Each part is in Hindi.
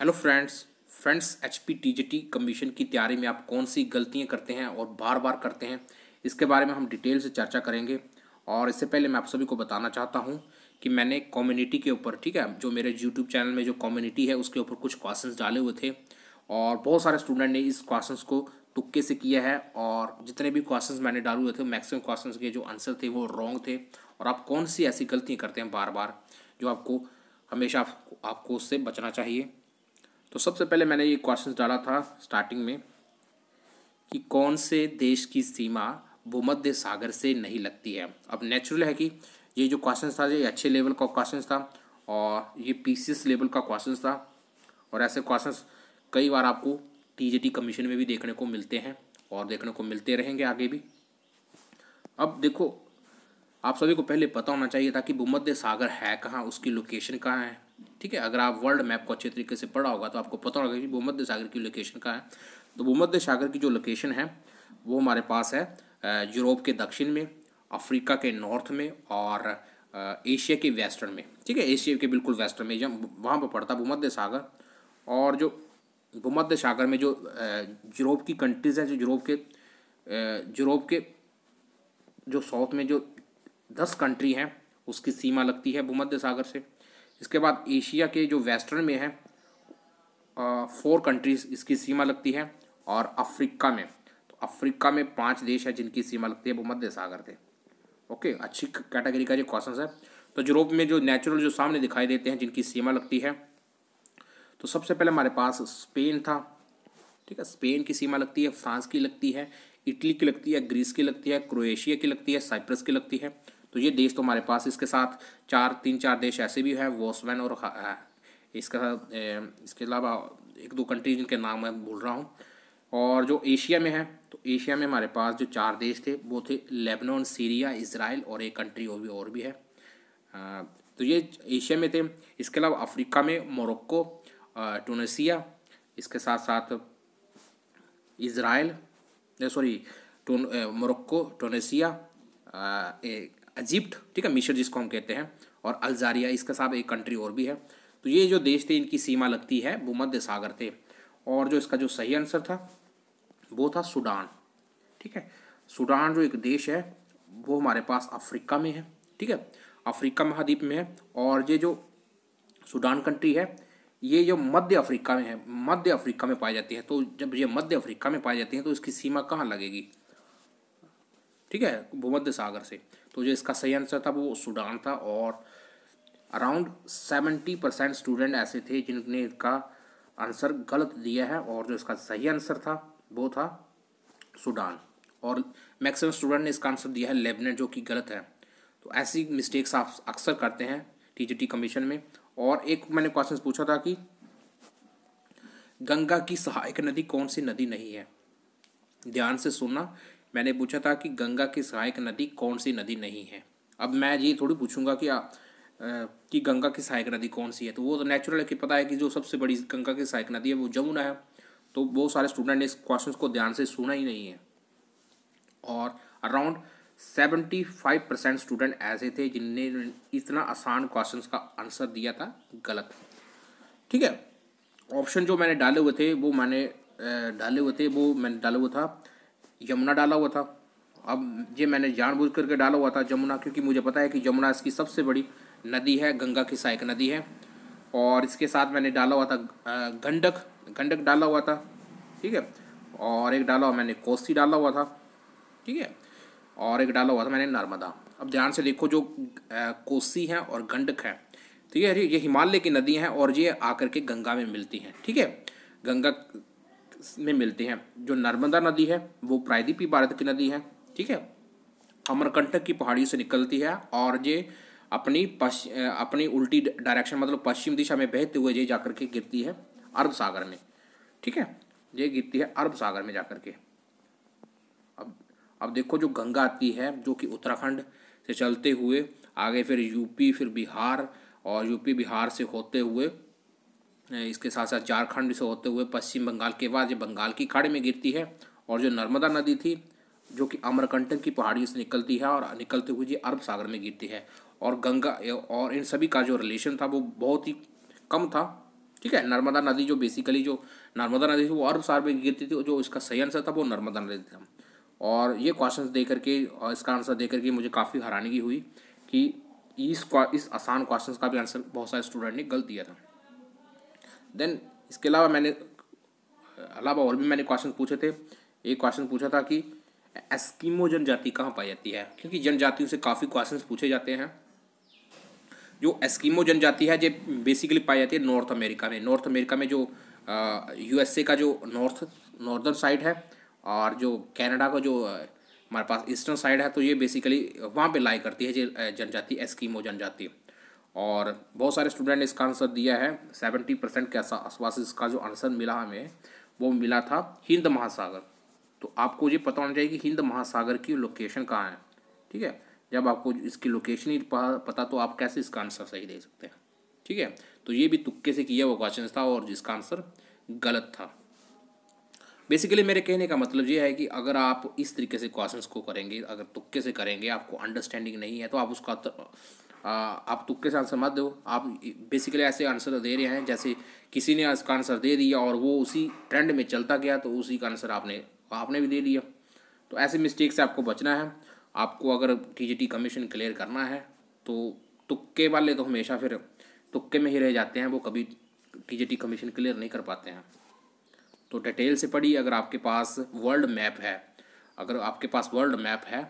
hello friends friends H P T G T commission की तैयारी में आप कौन सी गलतियाँ करते हैं और बार बार करते हैं इसके बारे में हम डिटेल से चर्चा करेंगे और इससे पहले मैं आप सभी को बताना चाहता हूँ कि मैंने कम्युनिटी के ऊपर ठीक है जो मेरे यूट्यूब चैनल में जो कम्युनिटी है उसके ऊपर कुछ क्वेश्चन डाले हुए थे और बहुत सारे स्टूडेंट ने इस क्वेश्चन को तुक्के से किया है और जितने भी क्वेश्चन मैंने डाले हुए थे मैक्सिमम क्वेश्चन के जो आंसर थे वो रॉन्ग थे और आप कौन सी ऐसी गलतियाँ करते हैं बार बार जो आपको हमेशा आपको उससे बचना चाहिए तो सबसे पहले मैंने ये क्वेश्चन डाला था स्टार्टिंग में कि कौन से देश की सीमा भूमध्य सागर से नहीं लगती है अब नेचुरल है कि ये जो क्वेश्चन था ये अच्छे लेवल का क्वेश्चन था और ये पी लेवल का क्वेश्चन था और ऐसे क्वेश्चन कई बार आपको टी कमीशन में भी देखने को मिलते हैं और देखने को मिलते रहेंगे आगे भी अब देखो आप सभी को पहले पता होना चाहिए था कि भूमध्य सागर है कहाँ उसकी लोकेशन कहाँ है ठीक है अगर आप वर्ल्ड मैप को अच्छे तरीके से पढ़ा होगा तो आपको पता होगा कि भूमध्य सागर की लोकेशन कहाँ है तो भूमध्य सागर की जो लोकेशन है वो हमारे पास है यूरोप के दक्षिण में अफ्रीका के नॉर्थ में और एशिया के वेस्टर्न में ठीक है एशिया के बिल्कुल वेस्टर्न में जब वहाँ पर पड़ता भूमध्य सागर और जो भूमध्य सागर में जो यूरोप की कंट्रीज़ हैं जो यूरोप के यूरोप के जो साउथ में जो दस कंट्री हैं उसकी सीमा लगती है भूमध्य सागर से इसके बाद एशिया के जो वेस्टर्न में है फोर कंट्रीज इसकी सीमा लगती है और अफ्रीका में तो अफ्रीका में पांच देश है जिनकी सीमा लगती है भूमध्य सागर से ओके अच्छी कैटेगरी का जो क्वेश्चन है तो यूरोप में जो नेचुरल जो सामने दिखाई देते हैं जिनकी सीमा लगती है तो सबसे पहले हमारे पास स्पेन था ठीक है स्पेन की सीमा लगती है फ्रांस की लगती है इटली की लगती है ग्रीस की लगती है क्रोएशिया की लगती है साइप्रस की लगती है तो ये देश तो हमारे पास इसके साथ चार तीन चार देश ऐसे भी हैं वॉसमैन और इसका इसके अलावा एक दो कंट्री जिनके नाम मैं भूल रहा हूँ और जो एशिया में है तो एशिया में हमारे पास जो चार देश थे वो थे लेबनान सीरिया इसराइल और एक कंट्री और भी और भी है तो ये एशिया में थे इसके अलावा अफ्रीका में मोरक्को टूनसिया इसके साथ साथ Israel sorry Morocco Tunisia Egypt ठीक है मिश्र जिसको हम कहते हैं और अल्जारिया इसके साथ एक कंट्री और भी है तो ये जो देश थे इनकी सीमा लगती है वो मध्य सागर थे और जो इसका जो सही आंसर था वो था सूडान ठीक है सूडान जो एक देश है वो हमारे पास अफ्रीका में है ठीक है अफ्रीका महाद्वीप में है और ये जो सूडान कंट्री है ये जो मध्य अफ्रीका में है मध्य अफ्रीका में पाई जाती है तो जब ये मध्य अफ्रीका में पाई जाती है तो इसकी सीमा कहाँ लगेगी ठीक है भूमध्य सागर से तो जो इसका सही आंसर था वो सूडान था और अराउंड सेवेंटी परसेंट स्टूडेंट ऐसे थे जिनने इसका आंसर गलत दिया है और जो इसका सही आंसर था वो था सूडान और मैक्सिमम स्टूडेंट ने इसका आंसर दिया है लेबनेट जो कि गलत है तो ऐसी मिस्टेक्स आप अक्सर करते हैं टीजीटी कमीशन में और एक मैंने क्वेश्चन पूछा था कि गंगा की सहायक नदी कौन सी नदी नहीं है ध्यान से सुनना मैंने पूछा था कि गंगा की सहायक नदी कौन सी नदी नहीं है अब मैं ये थोड़ी पूछूंगा कि आ, कि गंगा की सहायक नदी कौन सी है तो वो तो नेचुरल है कि पता है कि जो सबसे बड़ी गंगा की सहायक नदी है वो जमुना है तो बहुत सारे स्टूडेंट ने इस क्वेश्चन को ध्यान से सुना ही नहीं है और around seventy five percent student ऐसे थे जिनने इतना आसान क्वेश्चन का आंसर दिया था गलत ठीक है ऑप्शन जो मैंने डाले हुए थे वो मैंने डाले हुए थे वो मैंने डाले हुआ था यमुना डाला हुआ था अब ये मैंने जानबूझ करके डाला हुआ था जमुना क्योंकि मुझे पता है कि यमुना इसकी सबसे बड़ी नदी है गंगा की सहायक नदी है और इसके साथ मैंने डाला हुआ था गंडक गंडक डाला हुआ था ठीक है और एक डाला हुआ मैंने कोसी डाला हुआ था ठीक है और एक डाला हुआ था मैंने नर्मदा अब ध्यान से देखो जो कोसी है और गंडक है ठीक है ये हिमालय की नदियाँ हैं और ये आकर के गंगा में मिलती हैं ठीक है गंगा में मिलते हैं जो नर्मदा नदी है वो प्रायद्वीपी भारत की नदी है ठीक है अमरकंटक की पहाड़ी से निकलती है और ये अपनी पश अपनी उल्टी डायरेक्शन मतलब पश्चिम दिशा में बहते हुए ये जाकर के गिरती है अरब सागर में ठीक है ये गिरती है अरब सागर में जाकर के अब अब देखो जो गंगा आती है जो कि उत्तराखंड से चलते हुए आगे फिर यूपी फिर बिहार और यूपी बिहार से होते हुए इसके साथ साथ झारखंड से होते हुए पश्चिम बंगाल के बाद ये बंगाल की खाड़ी में गिरती है और जो नर्मदा नदी थी जो कि अमरकंटक की पहाड़ियों से निकलती है और निकलते हुए ये अरब सागर में गिरती है और गंगा और इन सभी का जो रिलेशन था वो बहुत ही कम था ठीक है नर्मदा नदी जो बेसिकली जो नर्मदा नदी थी वो अरब सागर में गिरती थी जो इसका सयन था वो नर्मदा नदी था और ये क्वेश्चन दे करके और इसका आंसर दे करके मुझे काफ़ी हैरानगी हुई कि इस इस आसान क्वेश्चन का भी आंसर बहुत सारे स्टूडेंट ने गलत दिया था देन इसके अलावा मैंने अलावा और भी मैंने क्वेश्चन पूछे थे एक क्वेश्चन पूछा था कि एस्किमो जनजाति कहाँ पाई जाती है क्योंकि जनजातियों से काफ़ी क्वेश्चन पूछे जाते हैं जो एस्किमो जनजाति है जो बेसिकली पाई जाती है नॉर्थ अमेरिका में नॉर्थ अमेरिका में जो यूएसए का जो नॉर्थ नॉर्दर्न साइड है और जो कनाडा का जो हमारे पास ईस्टर्न साइड है तो ये बेसिकली वहाँ पे लाई करती है जनजाति एस्कीमो जनजाति और बहुत सारे स्टूडेंट ने इसका आंसर दिया है सेवेंटी परसेंट के आसपास इसका जो आंसर मिला हमें वो मिला था हिंद महासागर तो आपको ये पता होना चाहिए कि हिंद महासागर की लोकेशन कहाँ है ठीक है जब आपको इसकी लोकेशन ही पता तो आप कैसे इसका आंसर सही दे सकते हैं ठीक है तो ये भी तुक्के से किया हुआ क्वेश्चन था और जिसका आंसर गलत था बेसिकली मेरे कहने का मतलब ये है कि अगर आप इस तरीके से क्वेश्चंस को करेंगे अगर तुक्के से करेंगे आपको अंडरस्टैंडिंग नहीं है तो आप उसका आप तुक्के से आंसर मत दो आप बेसिकली ऐसे आंसर दे रहे हैं जैसे किसी ने इसका आंसर दे दिया और वो उसी ट्रेंड में चलता गया तो उसी का आंसर आपने आपने भी दे दिया तो ऐसे मिस्टेक से आपको बचना है आपको अगर टी कमीशन क्लियर करना है तो तुक्के वाले तो हमेशा फिर तुक्के में ही रह जाते हैं वो कभी टी कमीशन क्लियर नहीं कर पाते हैं तो डिटेल से पढ़िए अगर आपके पास वर्ल्ड मैप है अगर आपके पास वर्ल्ड मैप है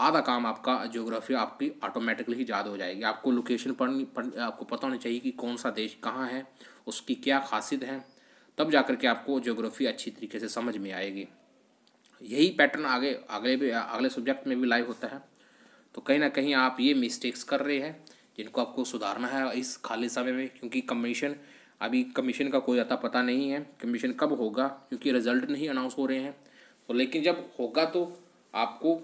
आधा काम आपका जियोग्राफी आपकी ऑटोमेटिकली याद हो जाएगी आपको लोकेशन पढ़नी पढ़ आपको पता होना चाहिए कि कौन सा देश कहाँ है उसकी क्या खासियत है तब जा के आपको जियोग्राफी अच्छी तरीके से समझ में आएगी यही पैटर्न आगे अगले भी अगले सब्जेक्ट में भी लाइव होता है तो कहीं ना कहीं आप ये मिस्टेक्स कर रहे हैं जिनको आपको सुधारना है इस खाली समय में क्योंकि कमीशन अभी कमीशन का कोई अता पता नहीं है कमीशन कब होगा क्योंकि रिज़ल्ट नहीं अनाउंस हो रहे हैं तो लेकिन जब होगा तो आपको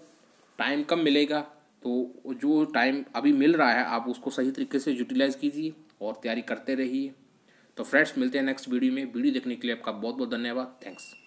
टाइम कम मिलेगा तो जो टाइम अभी मिल रहा है आप उसको सही तरीके से यूटिलाइज़ कीजिए और तैयारी करते रहिए तो फ्रेंड्स मिलते हैं नेक्स्ट वीडियो में वीडियो देखने के लिए आपका बहुत बहुत धन्यवाद थैंक्स